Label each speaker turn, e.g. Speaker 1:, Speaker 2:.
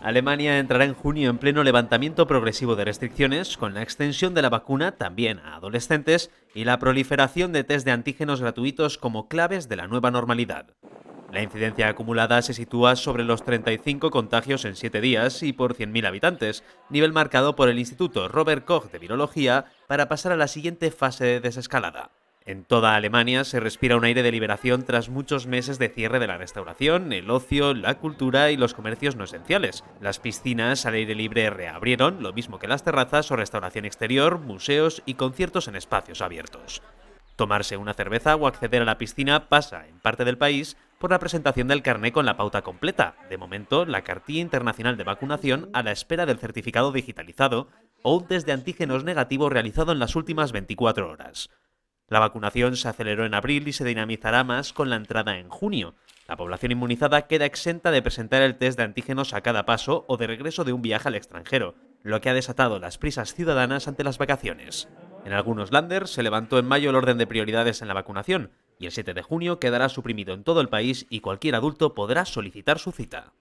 Speaker 1: Alemania entrará en junio en pleno levantamiento progresivo de restricciones, con la extensión de la vacuna también a adolescentes y la proliferación de test de antígenos gratuitos como claves de la nueva normalidad. La incidencia acumulada se sitúa sobre los 35 contagios en 7 días y por 100.000 habitantes, nivel marcado por el Instituto Robert Koch de Virología para pasar a la siguiente fase de desescalada. En toda Alemania se respira un aire de liberación tras muchos meses de cierre de la restauración, el ocio, la cultura y los comercios no esenciales. Las piscinas al aire libre reabrieron, lo mismo que las terrazas o restauración exterior, museos y conciertos en espacios abiertos. Tomarse una cerveza o acceder a la piscina pasa, en parte del país, por la presentación del carné con la pauta completa. De momento, la cartilla internacional de vacunación a la espera del certificado digitalizado o un test de antígenos negativo realizado en las últimas 24 horas. La vacunación se aceleró en abril y se dinamizará más con la entrada en junio. La población inmunizada queda exenta de presentar el test de antígenos a cada paso o de regreso de un viaje al extranjero, lo que ha desatado las prisas ciudadanas ante las vacaciones. En algunos landers se levantó en mayo el orden de prioridades en la vacunación y el 7 de junio quedará suprimido en todo el país y cualquier adulto podrá solicitar su cita.